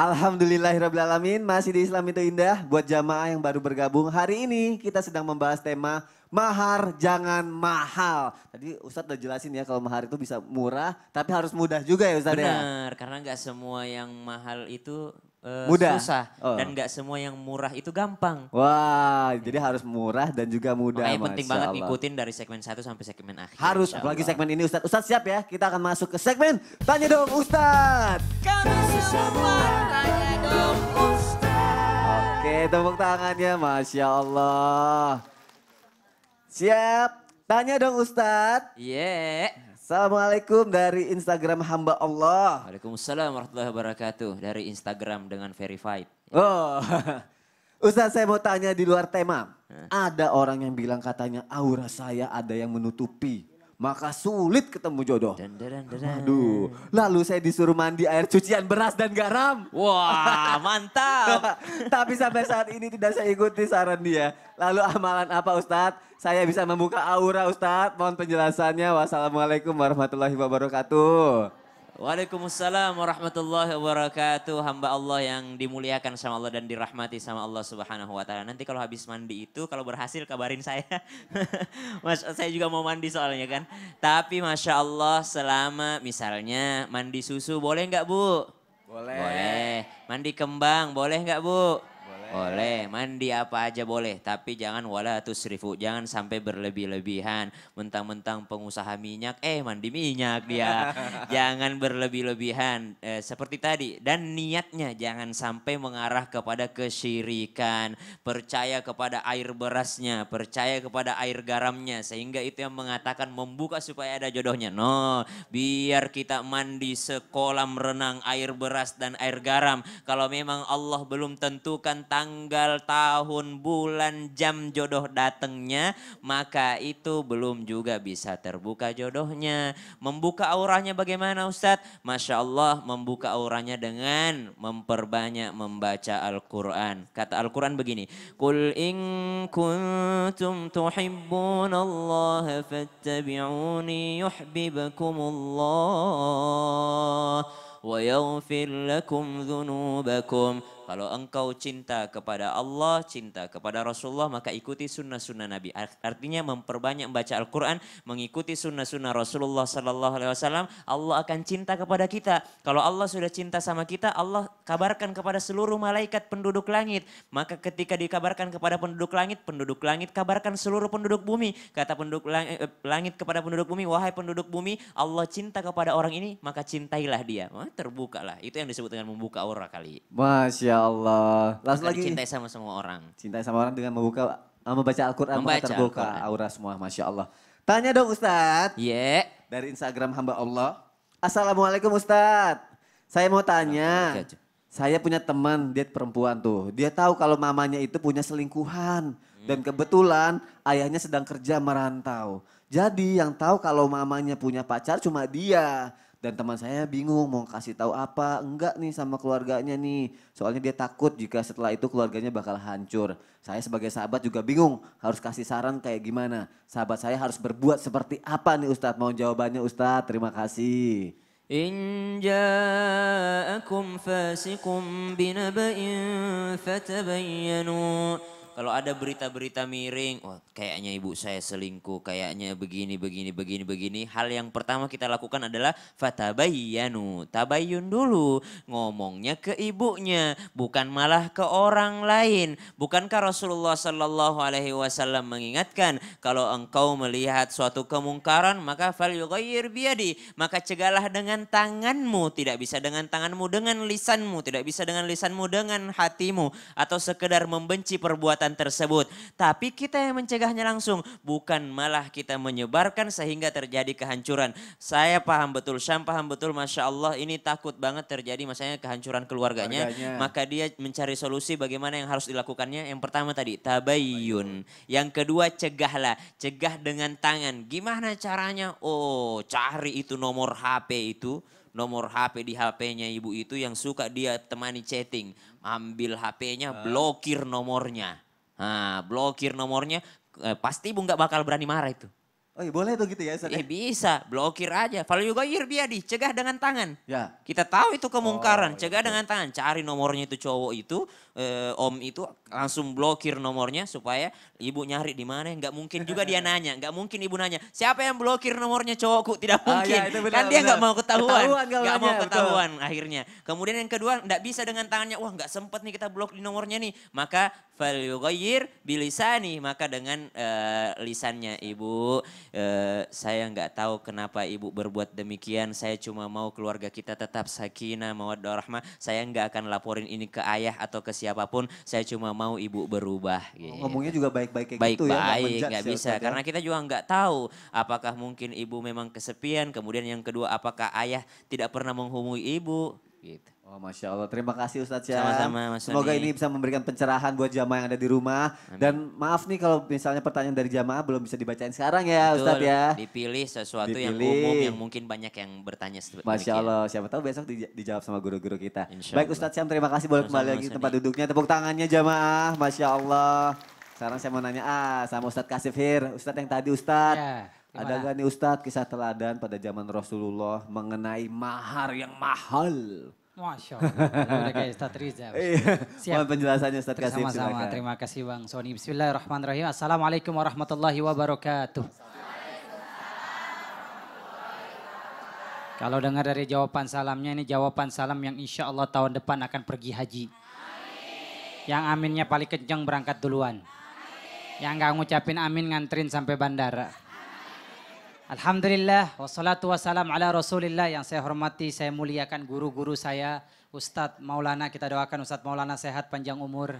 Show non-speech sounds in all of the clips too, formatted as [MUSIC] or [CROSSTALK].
Alhamdulillahirrahmanirrahim masih di Islam itu indah buat jamaah yang baru bergabung hari ini kita sedang membahas tema mahar jangan mahal. Tadi Ustadz udah jelasin ya kalau mahar itu bisa murah tapi harus mudah juga ya Ustadz ya? Benar, ya. karena nggak semua yang mahal itu uh, mudah. susah oh. dan nggak semua yang murah itu gampang. Wah, jadi harus murah dan juga mudah. Makanya penting banget Allah. ngikutin dari segmen satu sampai segmen akhir. Harus, apalagi segmen ini Ustadz. Ustadz siap ya, kita akan masuk ke segmen Tanya Dong Ustadz. Kami semua Tanya Dong Ustadz. Oke, tepuk tangannya Masya Allah. Siap, tanya dong Ustadz. Iya. Yeah. Assalamualaikum dari Instagram hamba Allah. Waalaikumsalam warahmatullahi wabarakatuh dari Instagram dengan verified. Oh. [LAUGHS] Ustaz saya mau tanya di luar tema. Hah? Ada orang yang bilang katanya aura saya ada yang menutupi maka sulit ketemu jodoh. Dan, dan, dan, Aduh, lalu saya disuruh mandi air cucian beras dan garam. Wah, [LAUGHS] mantap. Tapi sampai saat ini tidak saya ikuti saran dia. Lalu amalan apa Ustadz? Saya bisa membuka aura Ustadz. Mohon penjelasannya. Wassalamualaikum warahmatullahi wabarakatuh. Waalaikumsalam warahmatullahi wabarakatuh. Hamba Allah yang dimuliakan sama Allah dan dirahmati sama Allah Subhanahu wa taala. Nanti kalau habis mandi itu kalau berhasil kabarin saya. [LAUGHS] Mas saya juga mau mandi soalnya kan. Tapi Masya Allah selama misalnya mandi susu boleh nggak Bu? Boleh. Boleh. Mandi kembang boleh nggak Bu? Boleh, mandi apa aja boleh, tapi jangan wala tusrifu, jangan sampai berlebih-lebihan. Mentang-mentang pengusaha minyak, eh mandi minyak dia. Ya. [LAUGHS] jangan berlebih-lebihan, eh, seperti tadi. Dan niatnya jangan sampai mengarah kepada kesyirikan. Percaya kepada air berasnya, percaya kepada air garamnya. Sehingga itu yang mengatakan membuka supaya ada jodohnya. No, biar kita mandi sekolam renang air beras dan air garam. Kalau memang Allah belum tentukan tanggal, tahun, bulan, jam jodoh datangnya, maka itu belum juga bisa terbuka jodohnya. Membuka auranya bagaimana Ustadz? Masya Allah membuka auranya dengan memperbanyak membaca Al-Quran. Kata Al-Quran begini, Qul in kuntum tuhibbun Allah fattabi'uni yuhbibkumullah Allah, kalau engkau cinta kepada Allah, cinta kepada Rasulullah, maka ikuti sunnah-sunnah Nabi. Artinya memperbanyak membaca Al-Quran, mengikuti sunnah-sunnah Rasulullah Sallallahu Alaihi Wasallam. Allah akan cinta kepada kita. Kalau Allah sudah cinta sama kita, Allah kabarkan kepada seluruh malaikat penduduk langit. Maka ketika dikabarkan kepada penduduk langit, penduduk langit kabarkan seluruh penduduk bumi. Kata penduduk eh, langit kepada penduduk bumi, wahai penduduk bumi, Allah cinta kepada orang ini, maka cintailah dia. Wah, terbukalah. Itu yang disebut dengan membuka aura kali. Masya Allah. Langsung lagi. Cintai sama semua orang. Cintai sama orang dengan membuka, eh, membaca Al-Quran. Membaca terbuka Al aura semua, Masya Allah. Tanya dong Ustadz. Iya. Yeah. Dari Instagram hamba Allah. Assalamualaikum Ustadz. Saya mau tanya. Saya punya teman, dia perempuan tuh. Dia tahu kalau mamanya itu punya selingkuhan. Hmm. Dan kebetulan ayahnya sedang kerja merantau. Jadi yang tahu kalau mamanya punya pacar cuma dia. Dan teman saya bingung mau kasih tahu apa, enggak nih sama keluarganya nih. Soalnya dia takut jika setelah itu keluarganya bakal hancur. Saya sebagai sahabat juga bingung harus kasih saran kayak gimana. Sahabat saya harus berbuat seperti apa nih Ustadz? Mau jawabannya Ustadz, terima kasih. إن جاءكم فاسق بنبأ فتبينوا kalau ada berita-berita miring, wah oh, kayaknya ibu saya selingkuh, kayaknya begini, begini, begini, begini. Hal yang pertama kita lakukan adalah fatabayyanu, tabayun dulu. Ngomongnya ke ibunya, bukan malah ke orang lain. Bukankah Rasulullah Shallallahu Alaihi Wasallam mengingatkan kalau engkau melihat suatu kemungkaran maka fal biadi, maka cegalah dengan tanganmu, tidak bisa dengan tanganmu, dengan lisanmu, tidak bisa dengan lisanmu, dengan hatimu atau sekedar membenci perbuatan tersebut. Tapi kita yang mencegahnya langsung, bukan malah kita menyebarkan sehingga terjadi kehancuran. Saya paham betul, Syam paham betul, Masya Allah ini takut banget terjadi masanya kehancuran keluarganya. keluarganya. Maka dia mencari solusi bagaimana yang harus dilakukannya. Yang pertama tadi, tabayyun. Yang kedua, cegahlah. Cegah dengan tangan. Gimana caranya? Oh, cari itu nomor HP itu nomor HP di HP-nya ibu itu yang suka dia temani chatting. Ambil HP-nya, ah. blokir nomornya. Nah, blokir nomornya eh, pasti ibu nggak bakal berani marah itu. Oh iya boleh tuh gitu ya Ustaz? Eh, iya, ya? bisa, blokir aja. Kalau juga biar cegah dengan tangan. Ya. Kita tahu itu kemungkaran, oh, iya, cegah iya. dengan tangan. Cari nomornya itu cowok itu, eh, om itu langsung blokir nomornya supaya ibu nyari di mana. Nggak mungkin juga dia [LAUGHS] nanya, nggak mungkin ibu nanya. Siapa yang blokir nomornya cowokku? Tidak ah, mungkin. Ah, ya, benar, kan dia nggak mau ketahuan, nggak mau ketahuan betul. akhirnya. Kemudian yang kedua, nggak bisa dengan tangannya. Wah nggak sempet nih kita blok di nomornya nih. Maka falyughayyir bilisani maka dengan uh, lisannya ibu uh, saya nggak tahu kenapa ibu berbuat demikian saya cuma mau keluarga kita tetap sakinah mawaddah rahmah saya nggak akan laporin ini ke ayah atau ke siapapun saya cuma mau ibu berubah gitu. ngomongnya juga baik-baik kayak baik, gitu ya baik nggak ya, bisa ya. karena kita juga nggak tahu apakah mungkin ibu memang kesepian kemudian yang kedua apakah ayah tidak pernah menghubungi ibu gitu Oh, Masya Allah. Terima kasih Ustadz ya. Semoga ini bisa memberikan pencerahan buat jamaah yang ada di rumah. Amin. Dan maaf nih kalau misalnya pertanyaan dari jamaah belum bisa dibacain sekarang ya Betul, Ustadz ya. Dipilih sesuatu Dipilih. yang umum yang mungkin banyak yang bertanya. Masya Allah. Siapa tahu besok di, dijawab sama guru-guru kita. Insya Baik Ustadz Syam terima kasih boleh kembali lagi tempat duduknya. Tepuk tangannya jamaah. Masya Allah. Sekarang saya mau nanya ah sama Ustadz Kasifir. Ustadz yang tadi Ustadz. Yeah. Ya, ada gak nih Ustadz kisah teladan pada zaman Rasulullah mengenai mahar yang mahal? Masya Allah, kayak Ustaz Riza. Iya. Siap. Mohon penjelasannya Ustaz Kasim. Sama-sama, terima kasih Bang Sony. Bismillahirrahmanirrahim. Assalamualaikum warahmatullahi wabarakatuh. Kalau dengar dari jawaban salamnya, ini jawaban salam yang insya Allah tahun depan akan pergi haji. Amin. Yang aminnya paling kenceng berangkat duluan. Amin. Yang nggak ngucapin amin nganterin sampai bandara. Alhamdulillah, wassalatu wassalam ala rasulillah yang saya hormati, saya muliakan guru-guru saya, Ustadz Maulana, kita doakan Ustadz Maulana sehat panjang umur.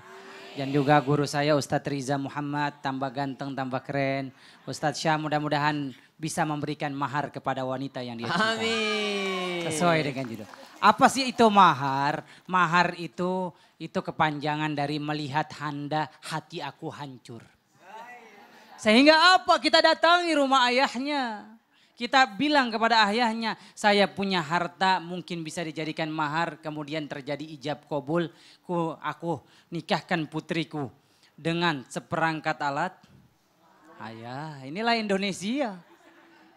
Dan juga guru saya Ustadz Riza Muhammad, tambah ganteng, tambah keren. Ustadz Syah mudah-mudahan bisa memberikan mahar kepada wanita yang dia cintai. Amin. Sesuai dengan judul. Apa sih itu mahar? Mahar itu itu kepanjangan dari melihat handa hati aku hancur. Sehingga apa? Kita datangi rumah ayahnya. Kita bilang kepada ayahnya, saya punya harta mungkin bisa dijadikan mahar. Kemudian terjadi ijab kobul. Ku, aku nikahkan putriku dengan seperangkat alat. Ayah, inilah Indonesia.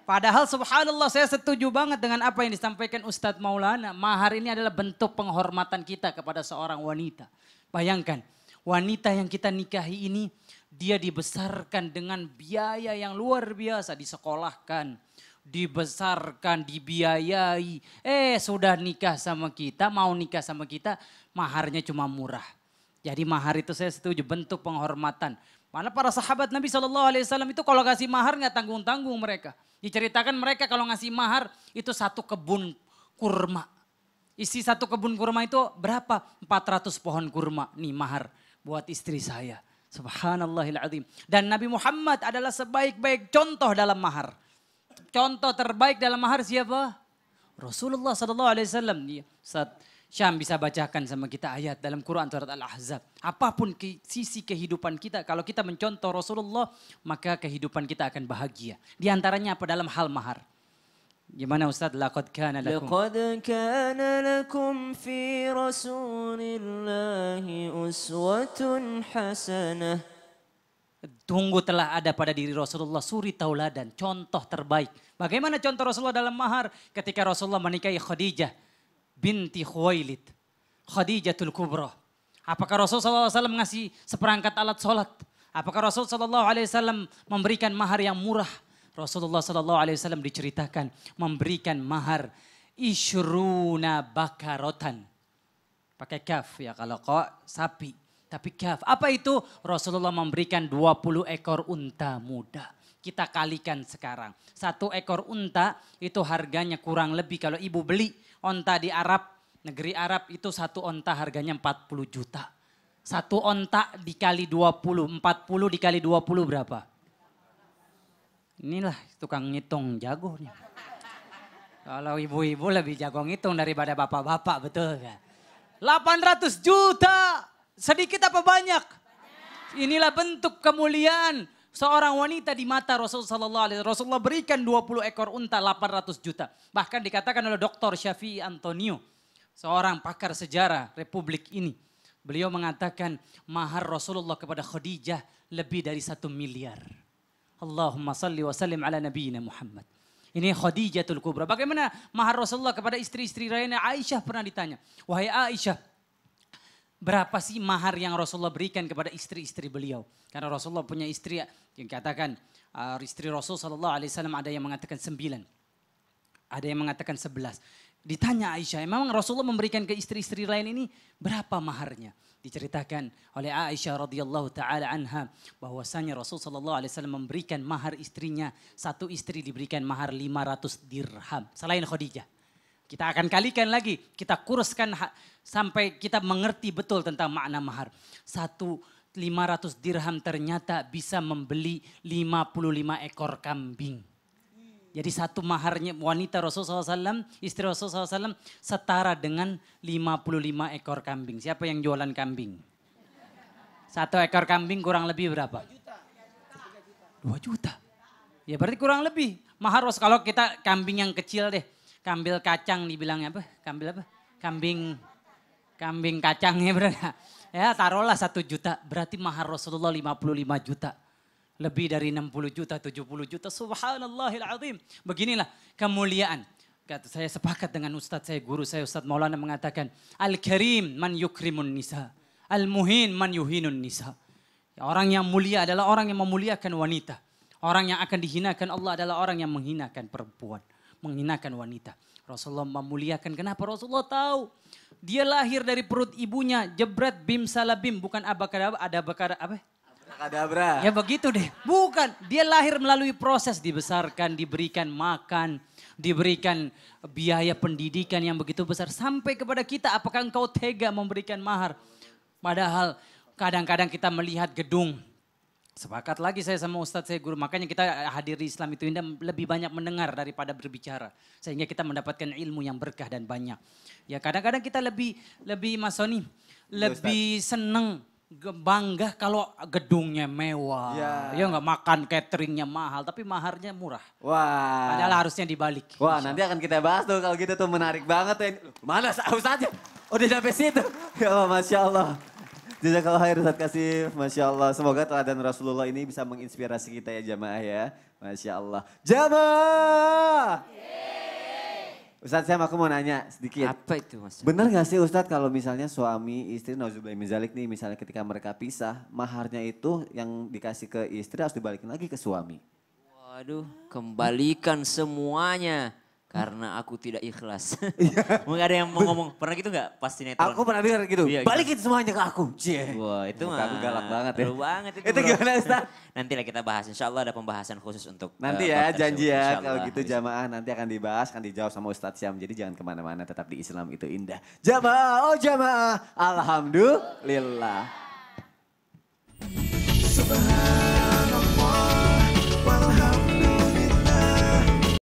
Padahal subhanallah saya setuju banget dengan apa yang disampaikan Ustadz Maulana. Mahar ini adalah bentuk penghormatan kita kepada seorang wanita. Bayangkan, wanita yang kita nikahi ini dia dibesarkan dengan biaya yang luar biasa, disekolahkan, dibesarkan, dibiayai. Eh, sudah nikah sama kita, mau nikah sama kita, maharnya cuma murah. Jadi mahar itu saya setuju bentuk penghormatan. Mana para sahabat Nabi Shallallahu Alaihi Wasallam itu kalau kasih mahar nggak tanggung tanggung mereka. Diceritakan mereka kalau ngasih mahar itu satu kebun kurma. Isi satu kebun kurma itu berapa? 400 pohon kurma nih mahar buat istri saya. Subhanallahil azim. Dan Nabi Muhammad adalah sebaik-baik contoh dalam mahar. Contoh terbaik dalam mahar siapa? Rasulullah sallallahu alaihi wasallam. Iya, Ustaz Syam bisa bacakan sama kita ayat dalam Quran surat Al-Ahzab. Apapun sisi kehidupan kita, kalau kita mencontoh Rasulullah, maka kehidupan kita akan bahagia. Di antaranya apa dalam hal mahar? Gimana Ustaz? Laqad kana lakum. Laqad kana lakum fi Rasulillahi uswatun hasanah. Tunggu telah ada pada diri Rasulullah suri tauladan, contoh terbaik. Bagaimana contoh Rasulullah dalam mahar ketika Rasulullah menikahi Khadijah binti Khuwailid. Khadijatul Kubra. Apakah Rasul SAW mengasih seperangkat alat sholat? Apakah Rasul SAW memberikan mahar yang murah? Rasulullah Shallallahu Alaihi Wasallam diceritakan memberikan mahar ishruna bakarotan. Pakai kaf ya kalau kok sapi. Tapi kaf, apa itu? Rasulullah memberikan 20 ekor unta muda. Kita kalikan sekarang. Satu ekor unta itu harganya kurang lebih kalau ibu beli unta di Arab, negeri Arab itu satu unta harganya 40 juta. Satu unta dikali 20, 40 dikali 20 berapa? Inilah tukang ngitung jagonya. Kalau ibu-ibu lebih jago ngitung daripada bapak-bapak, betul gak? 800 juta, sedikit apa banyak? Inilah bentuk kemuliaan seorang wanita di mata Rasulullah. sallallahu alaihi Rasulullah berikan 20 ekor unta 800 juta. Bahkan dikatakan oleh Dr. Syafi'i Antonio, seorang pakar sejarah republik ini. Beliau mengatakan mahar Rasulullah kepada Khadijah lebih dari satu miliar. Allahumma salli wa sallim ala nabiyina Muhammad. Ini Khadijah Khadijatul Kubra. Bagaimana mahar Rasulullah kepada istri-istri Raina Aisyah pernah ditanya. Wahai Aisyah, berapa sih mahar yang Rasulullah berikan kepada istri-istri beliau? Karena Rasulullah punya istri yang katakan, uh, istri Rasul SAW ada yang mengatakan sembilan. Ada yang mengatakan sebelas. Ditanya Aisyah, memang Rasulullah memberikan ke istri-istri lain ini berapa maharnya? Diceritakan oleh Aisyah radhiyallahu taala anha bahwasanya Rasul sallallahu alaihi wasallam memberikan mahar istrinya, satu istri diberikan mahar 500 dirham selain Khadijah. Kita akan kalikan lagi, kita kuruskan sampai kita mengerti betul tentang makna mahar. Satu 500 dirham ternyata bisa membeli 55 ekor kambing. Jadi satu maharnya wanita Rasulullah SAW, istri Rasulullah SAW setara dengan 55 ekor kambing. Siapa yang jualan kambing? Satu ekor kambing kurang lebih berapa? Dua juta. Ya berarti kurang lebih. Mahar Rasulullah kalau kita kambing yang kecil deh. Kambil kacang dibilangnya apa? Kambil apa? Kambing kambing kacangnya [LAUGHS] berarti. Ya taruhlah satu juta. Berarti mahar Rasulullah 55 juta lebih dari 60 juta, 70 juta. Subhanallahil azim. Beginilah kemuliaan. Kata saya sepakat dengan ustadz saya, guru saya Ustadz Maulana mengatakan, Al-Karim man yukrimun nisa. Al-Muhin man yuhinun nisa. Orang yang mulia adalah orang yang memuliakan wanita. Orang yang akan dihinakan Allah adalah orang yang menghinakan perempuan. Menghinakan wanita. Rasulullah memuliakan. Kenapa Rasulullah tahu? Dia lahir dari perut ibunya. Jebret bim salabim. Bukan abakar, ada abakar, apa? kadabra. Ya begitu deh. Bukan, dia lahir melalui proses dibesarkan, diberikan makan, diberikan biaya pendidikan yang begitu besar sampai kepada kita apakah engkau tega memberikan mahar? Padahal kadang-kadang kita melihat gedung Sepakat lagi saya sama Ustadz, saya guru. Makanya kita hadir di Islam itu indah lebih banyak mendengar daripada berbicara. Sehingga kita mendapatkan ilmu yang berkah dan banyak. Ya kadang-kadang kita lebih, lebih Masoni, iya, lebih seneng bangga kalau gedungnya mewah. Ya, ya nggak makan cateringnya mahal, tapi maharnya murah. Wah. Padahal harusnya dibalik. Wah, nanti akan kita bahas tuh kalau gitu tuh menarik banget ya. Mana saus aja? Udah oh, sampai situ. [LAUGHS] Ya Allah, Masya Allah. Jadi kalau hari Ustaz Kasif, Masya Allah. Semoga teladan Rasulullah ini bisa menginspirasi kita ya jamaah ya. Masya Allah. Jamaah! Yeah. Ustadz saya, aku mau nanya sedikit. Apa itu Mas? Bener gak sih Ustadz kalau misalnya suami istri Nauzubillah Mizalik nih misalnya ketika mereka pisah maharnya itu yang dikasih ke istri harus dibalikin lagi ke suami. Waduh kembalikan semuanya karena aku tidak ikhlas. [LAUGHS] Iya. [LAUGHS] Mungkin ada yang mau ngomong, pernah gitu gak pas sinetron? Aku pernah dengar gitu, iya, gitu. balikin semuanya ke aku. Cie. Wah itu mah. Aku galak banget ya. banget itu Itu gimana Ustaz? [LAUGHS] Nanti lah kita bahas, insya Allah ada pembahasan khusus untuk. Eh, nanti ya janji ya kalau gitu jamaah nanti akan dibahas, akan dijawab sama Ustadz Syam. Jadi jangan kemana-mana, tetap di Islam itu indah. Jamaah, oh jamaah, Alhamdulillah. Subhanallah.